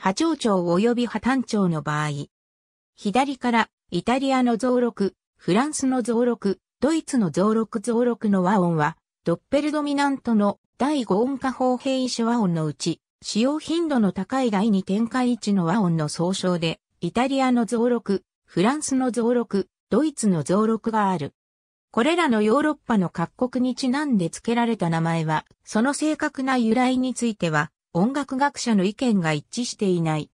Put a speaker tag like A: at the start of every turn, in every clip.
A: 波長長及び波短長の場合、左からイタリアの増録、フランスの増録、ドイツの増録増録の和音は、ドッペルドミナントの第5音下方平異種和音のうち、使用頻度の高い第二展開位置の和音の総称で、イタリアの増録、フランスの増録、ドイツの増録がある。これらのヨーロッパの各国にちなんで付けられた名前は、その正確な由来については、音楽学者の意見が一致していない。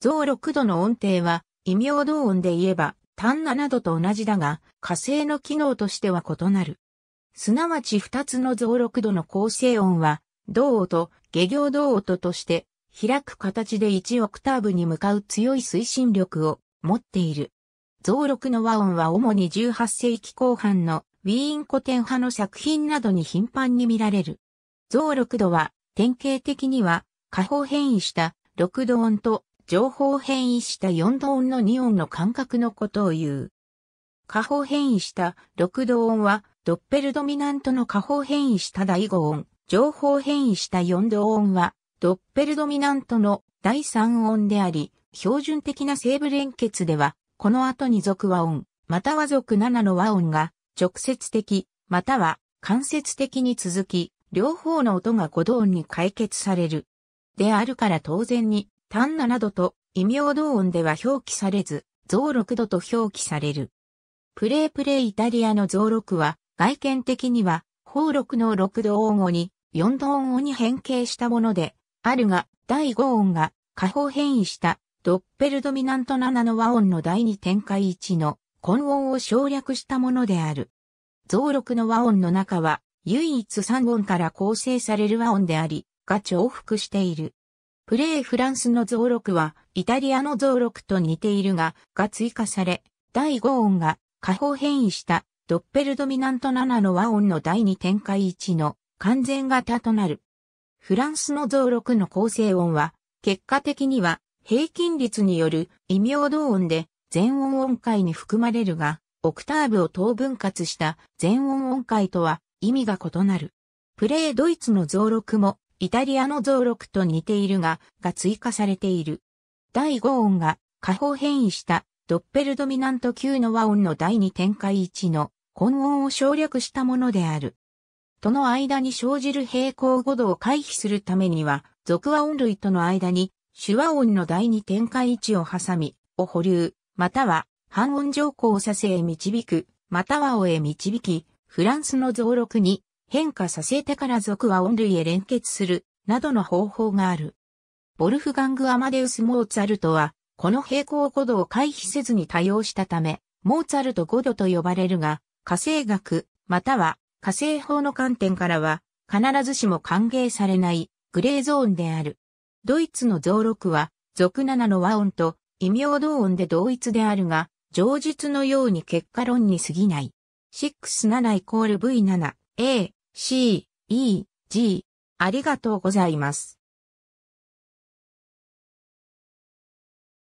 A: 増6度の音程は、異名同音で言えば、単7度と同じだが、火星の機能としては異なる。すなわち2つの増6度の構成音は、同音、下行同音として、開く形で1オクターブに向かう強い推進力を持っている。増6の和音は主に18世紀後半のウィーン古典派の作品などに頻繁に見られる。増6度は典型的には、下方変異した6度音と上方変異した4度音の2音の間隔のことを言う。下方変異した6度音は、ドッペルドミナントの下方変異した第5音、上方変異した4度音は、ドッペルドミナントの第3音であり、標準的な西部連結では、この後に属和音、または属7の和音が、直接的、または間接的に続き、両方の音が鼓動に解決される。であるから当然に、単7度と異名同音では表記されず、増6度と表記される。プレープレイイタリアの増6は、外見的には、法6の6度音語に、4度音語に変形したもので、あるが、第5音が、下方変異した、ドッペルドミナント7の和音の第2展開1の、混音を省略したものである。増6の和音の中は、唯一3音から構成される和音であり、が重複している。プレイフランスの増録は、イタリアの増録と似ているが、が追加され、第5音が、下方変異した、ドッペルドミナント7の和音の第2展開1の完全型となる。フランスの増録の構成音は、結果的には、平均率による異名同音で、全音音階に含まれるが、オクターブを等分割した全音音階とは意味が異なる。プレイドイツの増録も、イタリアの増録と似ているが、が追加されている。第5音が、下方変異した、ドッペルドミナント級の和音の第2展開1の、本音を省略したものである。との間に生じる平行語度を回避するためには、俗和音類との間に、手話音の第2展開1を挟み、を保留、または、半音上をさせへ導く、またはをへ導き、フランスの増録に変化させてから属は音類へ連結する、などの方法がある。ボルフガング・アマデウス・モーツァルトは、この平行5度を回避せずに多用したため、モーツァルト5度と呼ばれるが、火星学、または火星法の観点からは、必ずしも歓迎されないグレーゾーンである。ドイツの増録は、属7の和音と異名同音で同一であるが、上述のように結果論に過ぎない。67イコール V7、A、C、E、G。ありがとうございます。